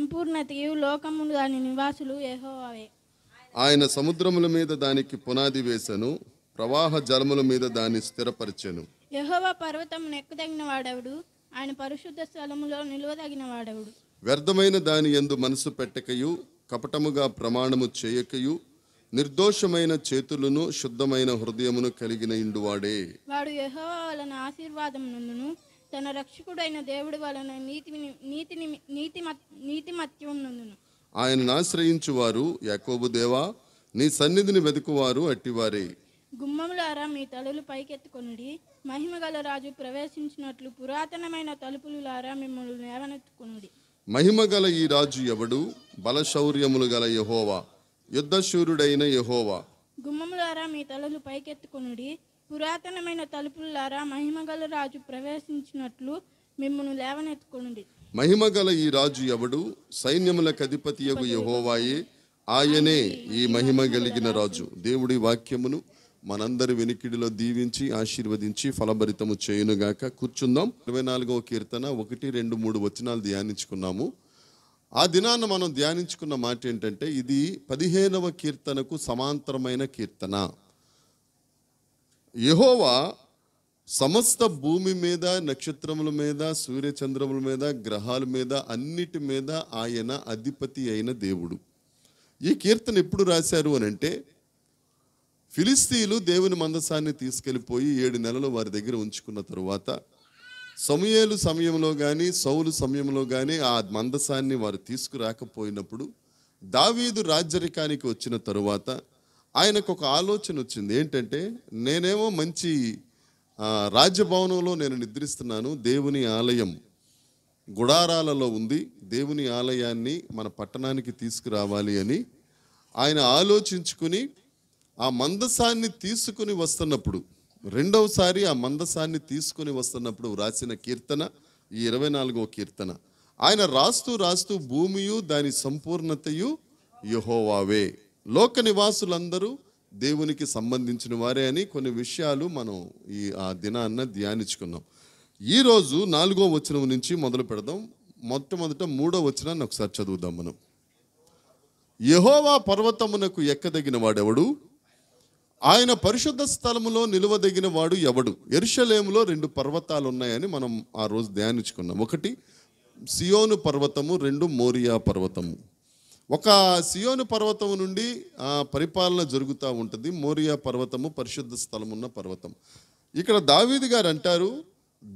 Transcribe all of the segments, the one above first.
సంపూర్ణతయు లోకములు దాని నివాసులు యెహోవావే ఆయన సముద్రముల మీద దానికి పునాది వేసను ప్రవాహ జలముల మీద దాన్ని స్థిరపరిచను యెహోవా పర్వతం ఎక్కదగిన వాడవుడు ఆయన పరిశుద్ధ స్థలములో తగిన వాడవుడు వ్యర్థమైన దాని ఎందు మనసు పెట్టకయు కపటముగా ప్రమాణము చేయకయు నిర్దోషమైన చేతులను శుద్ధమైన హృదయమును కలిగిన ఇండువాడే వాడు యెహోవా వలన ఆశీర్వాదం నందును తన రక్షకుడైన దేవుడి వలన నీతి నీతి ఆయనను ఆశ్రయించువారు యాకోబు దేవా నీ సన్నిధిని వెతుకువారు అట్టివారి గుమ్మములారా మీ తలలు పైకెత్తుకొనుడి మహిమగల రాజు ప్రవేశించినట్లు పురాతనమైన తలుపులు లారా మిమ్మల్ని లేవనెత్తుకొనుడి మహిమగల ఈ రాజు ఎవడు బలశౌర్యములు గల యహోవా యుద్ధశూరుడైన యహోవా గుమ్మములారా మీ తలలు పైకెత్తుకొనుడి పురాతనమైన తలుపులారా మహిమగల రాజు ప్రవేశించినట్లు మిమ్మల్ని లేవనెత్తుకొనుడి మహిమగల ఈ రాజు ఎవడు సైన్యములకు అధిపతియగు యహోవాయే ఆయనే ఈ మహిమ కలిగిన రాజు దేవుడి వాక్యమును మనందరి వెనికిడిలో దీవించి ఆశీర్వదించి ఫలభరితము చేయునుగాక కూర్చుందాం ఇరవై నాలుగవ కీర్తన ఒకటి రెండు మూడు వచనాలు ధ్యానించుకున్నాము ఆ దినాన మనం ధ్యానించుకున్న మాట ఏంటంటే ఇది పదిహేనవ కీర్తనకు సమాంతరమైన కీర్తన యహోవా సమస్త భూమి మీద నక్షత్రముల మీద సూర్యచంద్రముల మీద గ్రహాల మీద అన్నిటి మీద ఆయన అధిపతి అయిన దేవుడు ఈ కీర్తన ఎప్పుడు రాశారు అని అంటే ఫిలిస్తీన్లు దేవుని మందసాన్ని తీసుకెళ్ళిపోయి ఏడు నెలలు వారి దగ్గర ఉంచుకున్న తరువాత సమయాలు సమయంలో కానీ సౌలు సమయంలో కానీ ఆ మందసాన్ని వారు తీసుకురాకపోయినప్పుడు దావీదు రాజరికానికి వచ్చిన తరువాత ఆయనకు ఒక ఆలోచన వచ్చింది ఏంటంటే నేనేమో మంచి రాజ్యభవనంలో నేను నిద్రిస్తున్నాను దేవుని ఆలయం గుడారాలలో ఉంది దేవుని ఆలయాన్ని మన పట్టణానికి తీసుకురావాలి అని ఆయన ఆలోచించుకుని ఆ మందసాన్ని తీసుకుని వస్తున్నప్పుడు రెండవసారి ఆ మందసాన్ని తీసుకుని వస్తున్నప్పుడు రాసిన కీర్తన ఈ ఇరవై నాలుగో కీర్తన ఆయన రాస్తూ రాస్తూ భూమియు దాని సంపూర్ణతయు యహోవావే లోక నివాసులందరూ దేవునికి సంబంధించిన వారే అని కొన్ని విషయాలు మనం ఈ ఆ దినాన్న ధ్యానించుకున్నాం ఈరోజు నాలుగో వచనం నుంచి మొదలు పెడదాం మొట్టమొదట మూడో వచనాన్ని ఒకసారి చదువుదాం మనం యహోవా పర్వతమునకు ఎక్కదగిన వాడెవడు ఆయన పరిశుద్ధ స్థలములో నిలవదగిన వాడు ఎవడు ఎరుషలేములో రెండు పర్వతాలు ఉన్నాయని మనం ఆ రోజు ధ్యానించుకున్నాం ఒకటి సియోను పర్వతము రెండు మోరియా పర్వతము ఒక సియోను పర్వతం నుండి పరిపాలన జరుగుతూ ఉంటుంది మోరియా పర్వతము పరిశుద్ధ స్థలం ఉన్న పర్వతం ఇక్కడ దావీది గారు అంటారు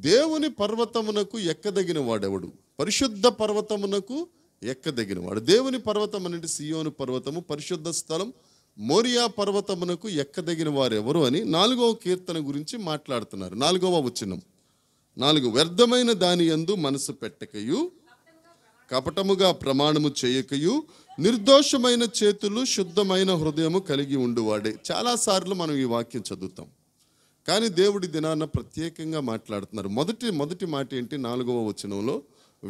దేవుని పర్వతమునకు ఎక్కదగిన వాడెవడు పరిశుద్ధ పర్వతమునకు ఎక్కదగిన వాడు దేవుని పర్వతం అనేది సియోను పర్వతము పరిశుద్ధ స్థలం మోరియా పర్వతమునకు ఎక్కదగిన వారు ఎవరు అని నాలుగవ కీర్తన గురించి మాట్లాడుతున్నారు నాలుగవ వచనం నాలుగు వ్యర్థమైన దాని ఎందు మనసు పెట్టకయు కపటముగా ప్రమాణము చేయకయు నిర్దోషమైన చేతులు శుద్ధమైన హృదయము కలిగి ఉండువాడే చాలాసార్లు మనం ఈ వాక్యం చదువుతాం కానీ దేవుడి దినాన ప్రత్యేకంగా మాట్లాడుతున్నారు మొదటి మొదటి మాట ఏంటి నాలుగవ వచనంలో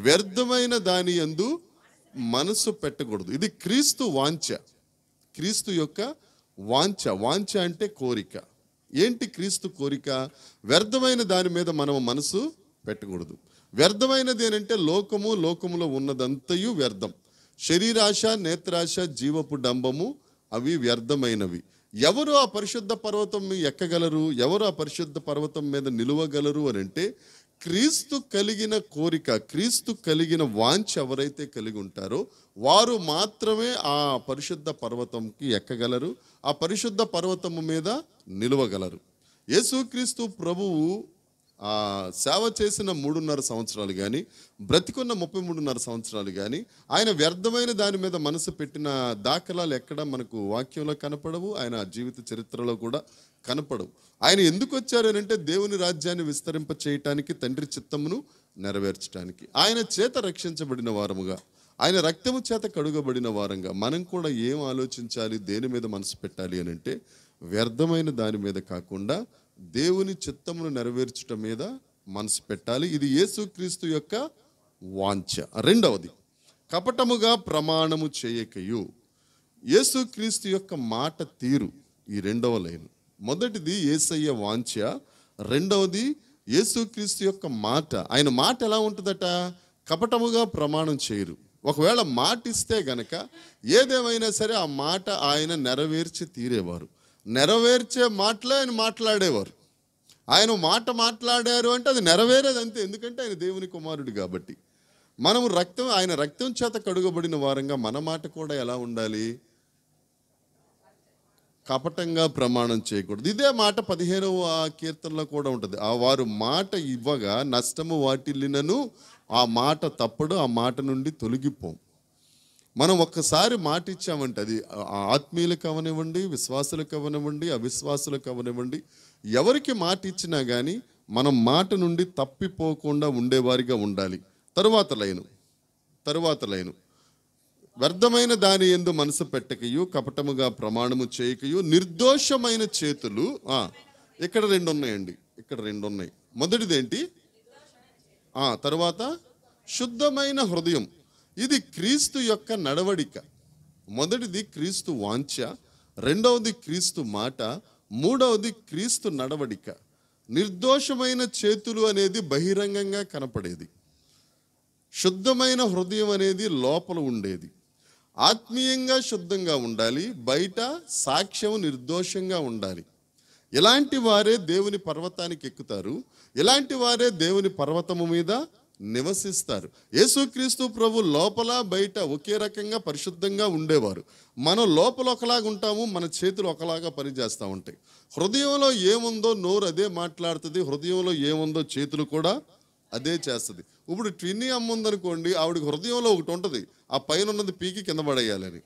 వ్యర్థమైన దాని ఎందు మనసు పెట్టకూడదు ఇది క్రీస్తు వాంఛ క్రీస్తు యొక్క వాంచ వాంఛ అంటే కోరిక ఏంటి క్రీస్తు కోరిక వ్యర్థమైన దాని మీద మనం మనసు పెట్టకూడదు వ్యర్థమైనది ఏంటంటే లోకము లోకములో ఉన్నదంతయు వ్యర్థం శరీరాశ నేత్రాశ జీవపు డంబము అవి వ్యర్థమైనవి ఎవరు ఆ పరిశుద్ధ పర్వతం ఎక్కగలరు ఎవరు ఆ పరిశుద్ధ పర్వతం మీద నిలువగలరు అని అంటే క్రీస్తు కలిగిన కోరిక క్రీస్తు కలిగిన వాంచ్ ఎవరైతే కలిగి ఉంటారో వారు మాత్రమే ఆ పరిశుద్ధ పర్వతంకి ఎక్కగలరు ఆ పరిశుద్ధ పర్వతము మీద నిలువగలరు యేసుక్రీస్తు ప్రభువు ఆ సేవ చేసిన మూడున్నర సంవత్సరాలు కానీ బ్రతికున్న ముప్పై మూడున్నర సంవత్సరాలు కానీ ఆయన వ్యర్థమైన దాని మీద మనసు పెట్టిన దాఖలాలు ఎక్కడ మనకు వాక్యంలో కనపడవు ఆయన జీవిత చరిత్రలో కూడా కనపడవు ఆయన ఎందుకు వచ్చారనంటే దేవుని రాజ్యాన్ని విస్తరింప చేయటానికి తండ్రి చిత్తమును నెరవేర్చడానికి ఆయన చేత రక్షించబడిన వారముగా ఆయన రక్తము చేత కడుగబడిన వారంగా మనం కూడా ఏం ఆలోచించాలి దేని మీద మనసు పెట్టాలి అని అంటే వ్యర్థమైన దాని మీద కాకుండా దేవుని చిత్తమును నెరవేర్చటం మీద మనసు పెట్టాలి ఇది యేసుక్రీస్తు యొక్క వాంఛ రెండవది కపటముగా ప్రమాణము చేయకయు యేసుక్రీస్తు యొక్క మాట తీరు ఈ రెండవ లైన్ మొదటిది ఏసయ్య వాంఛ రెండవది యేసుక్రీస్తు యొక్క మాట ఆయన మాట ఎలా ఉంటుందట కపటముగా ప్రమాణం చేయరు ఒకవేళ మాట ఇస్తే గనక ఏదేమైనా సరే ఆ మాట ఆయన నెరవేర్చి తీరేవారు నెరవేర్చే మాటలే ఆయన మాట్లాడేవారు ఆయన మాట మాట్లాడారు అంటే అది నెరవేరేది అంతే ఎందుకంటే ఆయన దేవుని కుమారుడు కాబట్టి మనము రక్తం ఆయన రక్తం చేత కడుగబడిన వారంగా మన మాట కూడా ఎలా ఉండాలి కపటంగా ప్రమాణం చేయకూడదు ఇదే మాట పదిహేనవ కీర్తనలో కూడా ఉంటుంది ఆ వారు మాట ఇవ్వగా నష్టము వాటిల్లినను ఆ మాట తప్పుడు ఆ మాట నుండి తొలగిపోం మనం ఒక్కసారి మాట ఇచ్చామంటే అది ఆత్మీయులకు అవనివ్వండి విశ్వాసులకు అవనివ్వండి అవిశ్వాసులకు అవనివ్వండి ఎవరికి మాట ఇచ్చినా కానీ మనం మాట నుండి తప్పిపోకుండా ఉండేవారిగా ఉండాలి తరువాత లైను తరువాత లైను వ్యర్థమైన దాని ఎందు మనసు పెట్టకయు కపటముగా ప్రమాణము చేయకయు నిర్దోషమైన చేతులు ఇక్కడ రెండు ఉన్నాయండి ఇక్కడ రెండు ఉన్నాయి మొదటిదేంటి తర్వాత శుద్ధమైన హృదయం ఇది క్రీస్తు యొక్క నడవడిక మొదటిది క్రీస్తు వాంఛ రెండవది క్రీస్తు మాట మూడవది క్రీస్తు నడవడిక నిర్దోషమైన చేతులు అనేది బహిరంగంగా కనపడేది శుద్ధమైన హృదయం అనేది లోపల ఉండేది ఆత్మీయంగా శుద్ధంగా ఉండాలి బయట సాక్ష్యం నిర్దోషంగా ఉండాలి ఇలాంటి వారే దేవుని పర్వతానికి ఎక్కుతారు ఇలాంటి వారే దేవుని పర్వతము మీద నివసిస్తారు యేసుక్రీస్తు ప్రభు లోపల బయట ఒకే రకంగా పరిశుద్ధంగా ఉండేవారు మనం లోపల ఒకలాగా ఉంటాము మన చేతులు ఒకలాగా పనిచేస్తూ ఉంటాయి హృదయంలో ఏముందో నోరు అదే మాట్లాడుతుంది హృదయంలో ఏముందో చేతులు కూడా అదే చేస్తుంది ఇప్పుడు ట్విన్ని అమ్ముందనుకోండి ఆవిడకి హృదయంలో ఒకటి ఉంటుంది ఆ పైన ఉన్నది పీకి కింద పడేయాలని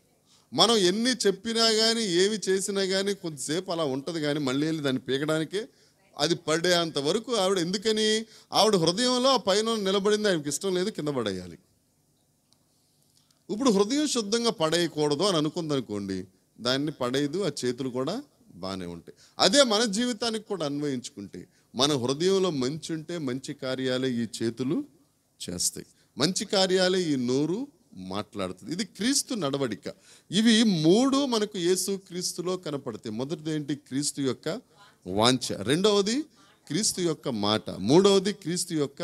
మనం ఎన్ని చెప్పినా కానీ ఏమి చేసినా కానీ కొద్దిసేపు అలా ఉంటుంది కానీ మళ్ళీ వెళ్ళి దాన్ని పీకడానికే అది పడేంత వరకు ఆవిడ ఎందుకని ఆవిడ హృదయంలో ఆ పైన నిలబడింది ఆయనకి ఇష్టం లేదు కింద పడేయాలి ఇప్పుడు హృదయం శుద్ధంగా పడేయకూడదు అని అనుకుందనుకోండి దాన్ని పడేయదు ఆ చేతులు కూడా బాగానే ఉంటాయి అదే మన జీవితానికి కూడా అన్వయించుకుంటే మన హృదయంలో మంచి ఉంటే మంచి కార్యాలే ఈ చేతులు చేస్తాయి మంచి కార్యాలే ఈ నోరు మాట్లాడుతుంది ఇది క్రీస్తు నడవడిక ఇవి మూడు మనకు యేసు క్రీస్తులో కనపడతాయి మొదటిది ఏంటి క్రీస్తు యొక్క వాంఛ రెండవది క్రీస్తు యొక్క మాట మూడవది క్రీస్తు యొక్క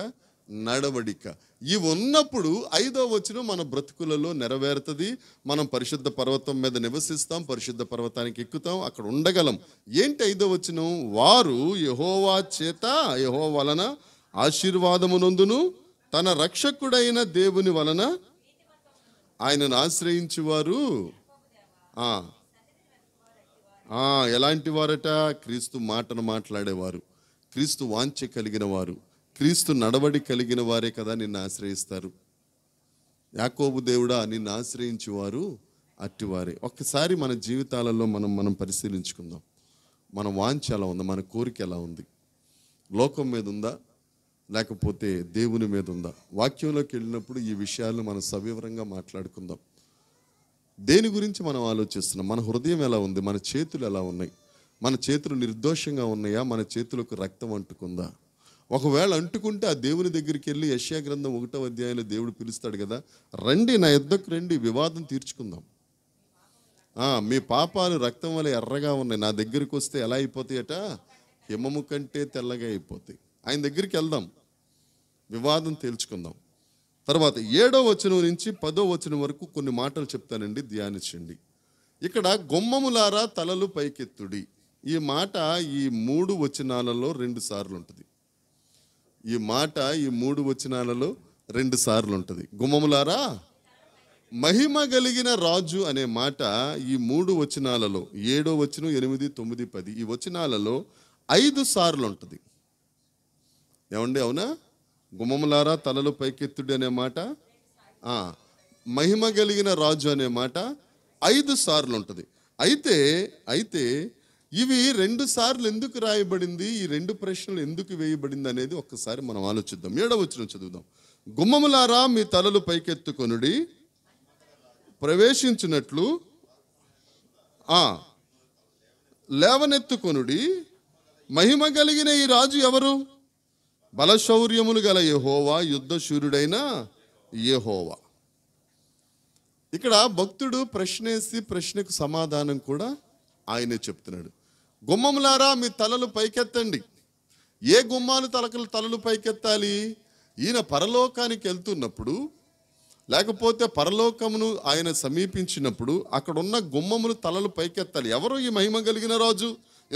నడవడిక ఇవి ఉన్నప్పుడు ఐదో వచ్చిన మన బ్రతుకులలో నెరవేరుతుంది మనం పరిశుద్ధ పర్వతం మీద నివసిస్తాం పరిశుద్ధ పర్వతానికి ఎక్కుతాం అక్కడ ఉండగలం ఏంటి ఐదో వచ్చిన వారు యహోవా చేత యహో వలన ఆశీర్వాదమునందును తన రక్షకుడైన దేవుని వలన ఆయనను ఆశ్రయించేవారు ఎలాంటి వారట క్రీస్తు మాటను మాట్లాడేవారు క్రీస్తు వాంఛ కలిగిన వారు క్రీస్తు నడవడి కలిగిన వారే కదా నిన్ను ఆశ్రయిస్తారు యాకోబు దేవుడా నిన్ను ఆశ్రయించేవారు అట్టివారే ఒక్కసారి మన జీవితాలలో మనం మనం పరిశీలించుకుందాం మన వాంఛ ఎలా ఉందా మన కోరిక ఎలా ఉంది లోకం మీద ఉందా లేకపోతే దేవుని మీద ఉందా వాక్యంలోకి వెళ్ళినప్పుడు ఈ విషయాలను మనం సవివరంగా మాట్లాడుకుందాం దేని గురించి మనం ఆలోచిస్తున్నాం మన హృదయం ఎలా ఉంది మన చేతులు ఎలా ఉన్నాయి మన చేతులు నిర్దోషంగా ఉన్నాయా మన చేతులకు రక్తం అంటుకుందా ఒకవేళ అంటుకుంటే ఆ దేవుని దగ్గరికి వెళ్ళి యశ్యా గ్రంథం ఒకటో అధ్యాయంలో దేవుడు పిలుస్తాడు కదా రండి నా యుద్ధకు రండి వివాదం తీర్చుకుందాం మీ పాపాలు రక్తం వల్ల ఎర్రగా ఉన్నాయి నా దగ్గరికి వస్తే ఎలా అయిపోతాయట హిమము కంటే తెల్లగా అయిపోతాయి ఆయన దగ్గరికి వెళ్దాం వివాదం తేల్చుకుందాం తర్వాత ఏడో వచనం నుంచి పదో వచనం వరకు కొన్ని మాటలు చెప్తానండి ధ్యానించండి ఇక్కడ గొమ్మములారా తలలు పైకెత్తుడి ఈ మాట ఈ మూడు వచనాలలో రెండు సార్లు ఉంటుంది ఈ మాట ఈ మూడు వచనాలలో రెండు సార్లు ఉంటుంది గుమ్మములారా మహిమ కలిగిన రాజు అనే మాట ఈ మూడు వచనాలలో ఏడో వచనం ఎనిమిది తొమ్మిది పది ఈ వచనాలలో ఐదు సార్లు ఉంటుంది ఏమండి అవునా గుమ్మములారా తలలు పైకెత్తుడు అనే మాట మహిమ కలిగిన రాజు అనే మాట ఐదు సార్లు ఉంటుంది అయితే అయితే ఇవి రెండు సార్లు ఎందుకు రాయబడింది ఈ రెండు ప్రశ్నలు ఎందుకు వేయబడింది అనేది ఒక్కసారి మనం ఆలోచిద్దాం ఏడవచ్చిన చదువుదాం గుమ్మములారా మీ తలలు పైకెత్తుకొనుడి ప్రవేశించినట్లు లేవనెత్తుకొనుడి మహిమ కలిగిన ఈ రాజు ఎవరు బలశౌర్యములు గల యహోవా యుద్ధశూర్యుడైన యహోవా ఇక్కడ భక్తుడు ప్రశ్నేసి ప్రశ్నకు సమాధానం కూడా ఆయనే చెప్తున్నాడు గుమ్మములారా మీ తలలు పైకెత్తండి ఏ గుమ్మాలు తలకలు తలలు పైకెత్తాలి ఈయన పరలోకానికి వెళ్తున్నప్పుడు లేకపోతే పరలోకమును ఆయన సమీపించినప్పుడు అక్కడ ఉన్న గుమ్మములు తలలు పైకెత్తాలి ఎవరు ఈ మహిమ కలిగిన రాజు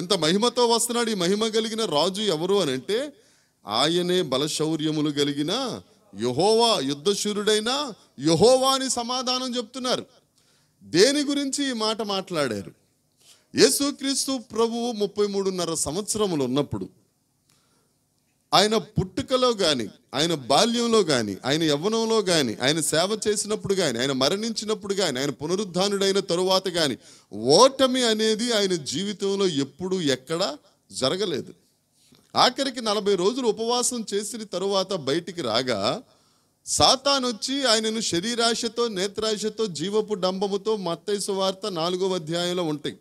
ఇంత మహిమతో వస్తున్నాడు ఈ మహిమ కలిగిన రాజు ఎవరు అని అంటే ఆయనే బలశౌర్యములు కలిగిన యహోవా యుద్ధశూరుడైన యహోవా అని సమాధానం చెప్తున్నారు దేని గురించి ఈ మాట మాట్లాడారు యేసుక్రీస్తు ప్రభువు ముప్పై మూడున్నర సంవత్సరములు ఉన్నప్పుడు ఆయన పుట్టుకలో కానీ ఆయన బాల్యంలో కానీ ఆయన యవ్వనంలో కానీ ఆయన సేవ చేసినప్పుడు కానీ ఆయన మరణించినప్పుడు కానీ ఆయన పునరుద్ధానుడైన తరువాత కానీ ఓటమి అనేది ఆయన జీవితంలో ఎప్పుడూ ఎక్కడా జరగలేదు ఆఖరికి నలభై రోజులు ఉపవాసం చేసిన తరువాత బయటికి రాగా సాతాన్ వచ్చి ఆయనను శరీరాశతో నేత్రాశతో జీవపు డంబముతో మత్తైసు వార్త నాలుగవ అధ్యాయంలో ఉంటాయి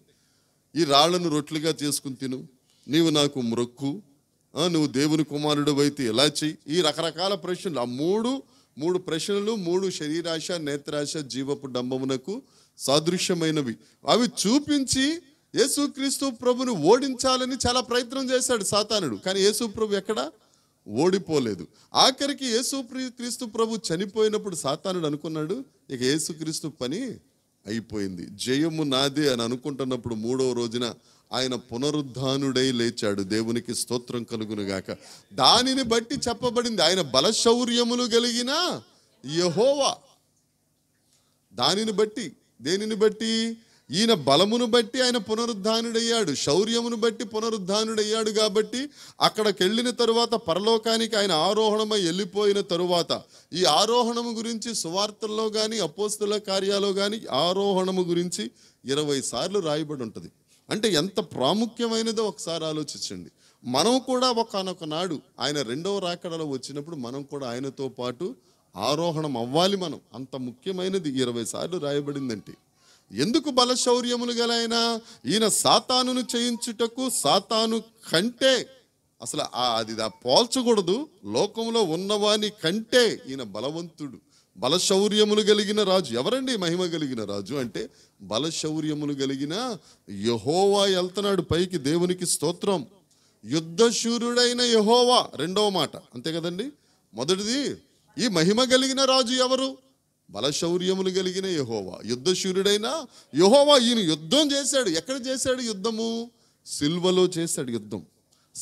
ఈ రాళ్లను రొట్లుగా చేసుకుని తిను నీవు నాకు మ్రొక్కు నువ్వు దేవుని కుమారుడు అయితే ఎలా చెయ్యి ఈ రకరకాల ప్రశ్నలు ఆ మూడు మూడు ప్రశ్నలు మూడు శరీరాశ నేత్రాశ జీవపు డంబమునకు సాదృశ్యమైనవి అవి చూపించి యేసుక్రీస్తు ప్రభుని ఓడించాలని చాలా ప్రయత్నం చేశాడు సాతానుడు కానీ యేసు ప్రభు ఎక్కడ ఓడిపోలేదు ఆఖరికి యేసు క్రీస్తు ప్రభు చనిపోయినప్పుడు సాతానుడు అనుకున్నాడు ఇక యేసుక్రీస్తు పని అయిపోయింది జయము నాదే అని అనుకుంటున్నప్పుడు మూడవ రోజున ఆయన పునరుద్ధానుడై లేచాడు దేవునికి స్తోత్రం కలుగునుగాక దానిని బట్టి చెప్పబడింది ఆయన బలశౌర్యములు కలిగిన యహోవా దానిని బట్టి దేనిని బట్టి ఈయన బలమును బట్టి ఆయన పునరుద్ధానుడయ్యాడు శౌర్యమును బట్టి పునరుద్ధానుడయ్యాడు కాబట్టి అక్కడికి వెళ్ళిన తరువాత పరలోకానికి ఆయన ఆరోహణమై వెళ్ళిపోయిన తరువాత ఈ ఆరోహణము గురించి సువార్తల్లో కానీ అపోస్తుల కార్యాలో కానీ ఆరోహణము గురించి ఇరవై సార్లు రాయబడి ఉంటుంది అంటే ఎంత ప్రాముఖ్యమైనదో ఒకసారి ఆలోచించండి మనం కూడా ఒకనొక నాడు ఆయన రెండవ రాకడలో వచ్చినప్పుడు మనం కూడా ఆయనతో పాటు ఆరోహణం అవ్వాలి మనం అంత ముఖ్యమైనది ఇరవై సార్లు రాయబడిందంటే ఎందుకు బలశౌర్యములు గలైన ఈయన సాతానును చేయించుటకు సాతాను కంటే అసలు అది పోల్చకూడదు లోకంలో ఉన్నవాని కంటే ఈయన బలవంతుడు బలశౌర్యములు కలిగిన రాజు ఎవరండి మహిమ కలిగిన రాజు అంటే బలశౌర్యములు కలిగిన యహోవా వెళ్తున్నాడు పైకి దేవునికి స్తోత్రం యుద్ధశూరుడైన యహోవా రెండవ మాట అంతే కదండి మొదటిది ఈ మహిమ కలిగిన రాజు ఎవరు బలశౌర్యములు కలిగిన యహోవా యుద్ధశూరుడైన యహోవా ఈయన యుద్ధం చేశాడు ఎక్కడ చేశాడు యుద్ధము సిల్వలో చేశాడు యుద్ధం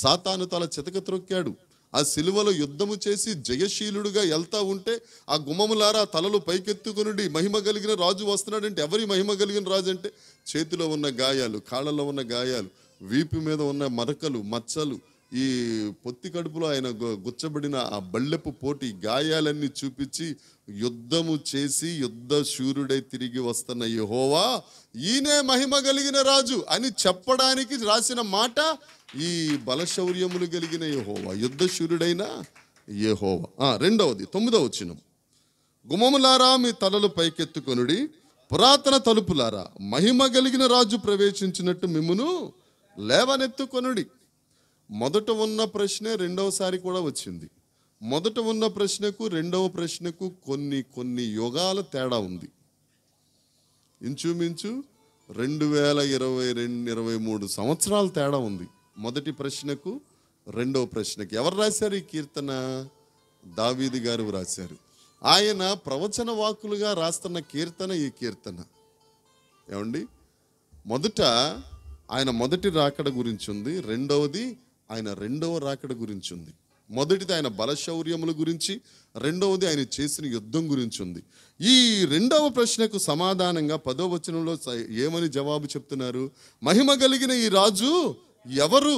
సాతాను తల చితక త్రొక్కాడు ఆ సిలువలో యుద్ధము చేసి జయశీలుడుగా వెళ్తా ఉంటే ఆ గుమ్మములారా తలలు పైకెత్తుకునుడి మహిమ కలిగిన రాజు వస్తున్నాడంటే ఎవరి మహిమ కలిగిన రాజు అంటే చేతిలో ఉన్న గాయాలు కాళ్ళలో ఉన్న గాయాలు వీపు మీద ఉన్న మరకలు మచ్చలు ఈ పొత్తి కడుపులో ఆయన గుచ్చబడిన ఆ బళ్ళెపు పోటీ గాయాలన్నీ చూపించి యుద్ధము చేసి యుద్ధ శూరుడై తిరిగి వస్తున్న యహోవా ఈయనే మహిమ కలిగిన రాజు అని చెప్పడానికి రాసిన మాట ఈ బలశౌర్యములు కలిగిన యహోవా యుద్ధ శూరుడైన యహోవా రెండవది తొమ్మిదవ వచ్చినం గుమములారా మీ తలలు పైకెత్తుకొనుడి పురాతన తలుపులారా మహిమ కలిగిన రాజు ప్రవేశించినట్టు మిమ్మును లేవనెత్తుకొనుడి మొదట ఉన్న ప్రశ్నే రెండవసారి కూడా వచ్చింది మొదట ఉన్న ప్రశ్నకు రెండవ ప్రశ్నకు కొన్ని కొన్ని యుగాల తేడా ఉంది ఇంచుమించు రెండు వేల ఇరవై రెండు ఇరవై మూడు సంవత్సరాల తేడా ఉంది మొదటి ప్రశ్నకు రెండవ ప్రశ్నకు ఎవరు రాశారు ఈ కీర్తన దావీది గారు రాశారు ఆయన ప్రవచన వాకులుగా రాస్తున్న కీర్తన ఈ కీర్తన ఏమండి మొదట ఆయన మొదటి రాకడ గురించి ఉంది రెండవది ఆయన రెండవ రాకడ గురించి ఉంది మొదటిది ఆయన బలశౌర్యముల గురించి రెండవది ఆయన చేసిన యుద్ధం గురించి ఉంది ఈ రెండవ ప్రశ్నకు సమాధానంగా పదో వచనంలో ఏమని జవాబు చెప్తున్నారు మహిమ కలిగిన ఈ రాజు ఎవరు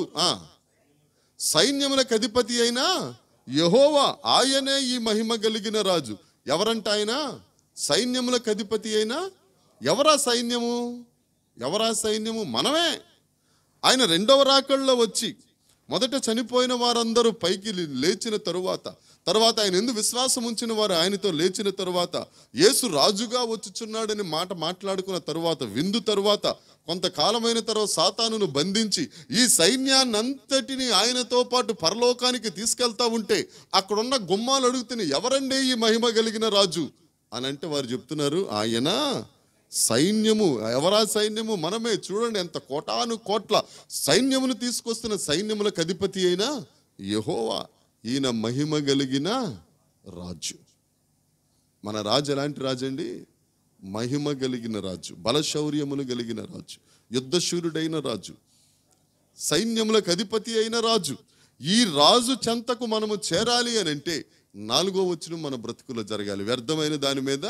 సైన్యములకు అధిపతి అయినా యహోవా ఆయనే ఈ మహిమ కలిగిన రాజు ఎవరంట ఆయన సైన్యములకు అధిపతి అయినా ఎవరా సైన్యము ఎవరా సైన్యము మనమే ఆయన రెండవ రాకళ్ళలో వచ్చి మొదట చనిపోయిన వారందరూ పైకి లేచిన తరువాత తర్వాత ఆయన ఎందుకు విశ్వాసం ఉంచిన వారు ఆయనతో లేచిన తరువాత యేసు రాజుగా వచ్చుచున్నాడని మాట మాట్లాడుకున్న తరువాత విందు తరువాత కొంతకాలమైన తర్వాత సాతానును బంధించి ఈ సైన్యాన్నంతటిని ఆయనతో పాటు పరలోకానికి తీసుకెళ్తా ఉంటే అక్కడున్న గుమ్మాలు అడుగుతున్న ఎవరండే ఈ మహిమ కలిగిన రాజు అని అంటే వారు చెప్తున్నారు ఆయన సైన్యము ఎవరా సైన్యము మనమే చూడండి ఎంత కోటాను కోట్ల సైన్యమును తీసుకొస్తున్న సైన్యములకు అధిపతి అయినా యహోవా ఈయన మహిమ కలిగిన రాజు మన రాజు ఎలాంటి రాజు అండి మహిమ కలిగిన రాజు బలశౌర్యములు కలిగిన రాజు యుద్ధశూరుడైన రాజు సైన్యములకు అధిపతి అయిన రాజు ఈ రాజు చెంతకు మనము చేరాలి అని అంటే నాలుగో వచ్చిన మన బ్రతుకులో జరగాలి వ్యర్థమైన దాని మీద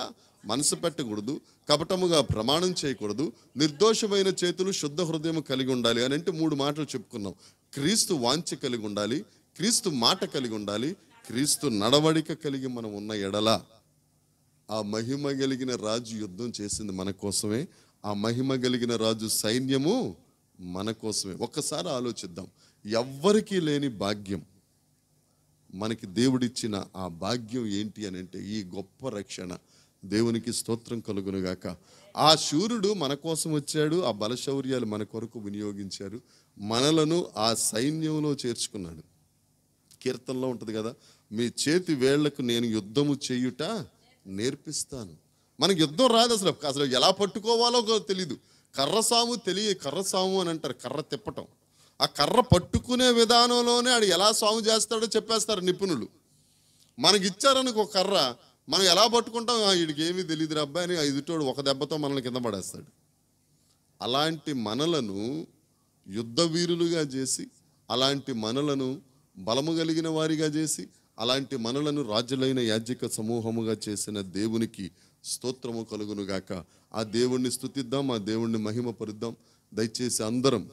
మనసు పెట్టకూడదు కపటముగా ప్రమాణం చేయకూడదు నిర్దోషమైన చేతులు శుద్ధ హృదయం కలిగి ఉండాలి అని అంటే మూడు మాటలు చెప్పుకున్నాం క్రీస్తు వాంఛ కలిగి ఉండాలి క్రీస్తు మాట కలిగి ఉండాలి క్రీస్తు నడవడిక కలిగి మనం ఉన్న ఎడల ఆ మహిమ కలిగిన రాజు యుద్ధం చేసింది మన కోసమే ఆ మహిమ కలిగిన రాజు సైన్యము మన కోసమే ఒక్కసారి ఆలోచిద్దాం ఎవ్వరికీ లేని భాగ్యం మనకి దేవుడిచ్చిన ఆ భాగ్యం ఏంటి అని అంటే ఈ గొప్ప రక్షణ దేవునికి స్తోత్రం కలుగునుగాక ఆ శూరుడు మన కోసం వచ్చాడు ఆ బలశౌర్యాలు మన కొరకు వినియోగించారు మనలను ఆ సైన్యంలో చేర్చుకున్నాడు కీర్తనలో ఉంటుంది కదా మీ చేతి వేళ్లకు నేను యుద్ధము చేయుట నేర్పిస్తాను మనకి యుద్ధం రాదు అసలు అసలు ఎలా పట్టుకోవాలో తెలియదు కర్రసాము తెలియ కర్రసాము అని అంటారు కర్ర తిప్పటం ఆ కర్ర పట్టుకునే విధానంలోనే ఆడు ఎలా సాగు చేస్తాడో చెప్పేస్తారు నిపుణులు మనకి ఇచ్చారనుకో ఒక కర్ర మనం ఎలా పట్టుకుంటాం వీడికి ఏమీ తెలియదు అబ్బాయి అని ఎదుటోడు ఒక దెబ్బతో మనల్ని కింద పడేస్తాడు అలాంటి మనలను యుద్ధ వీరులుగా చేసి అలాంటి మనలను బలము కలిగిన వారిగా చేసి అలాంటి మనలను రాజులైన యాజ్ఞిక సమూహముగా చేసిన దేవునికి స్తోత్రము కలుగునుగాక ఆ దేవుణ్ణి స్థుతిద్దాం ఆ దేవుణ్ణి మహిమపరుద్దాం దయచేసి అందరం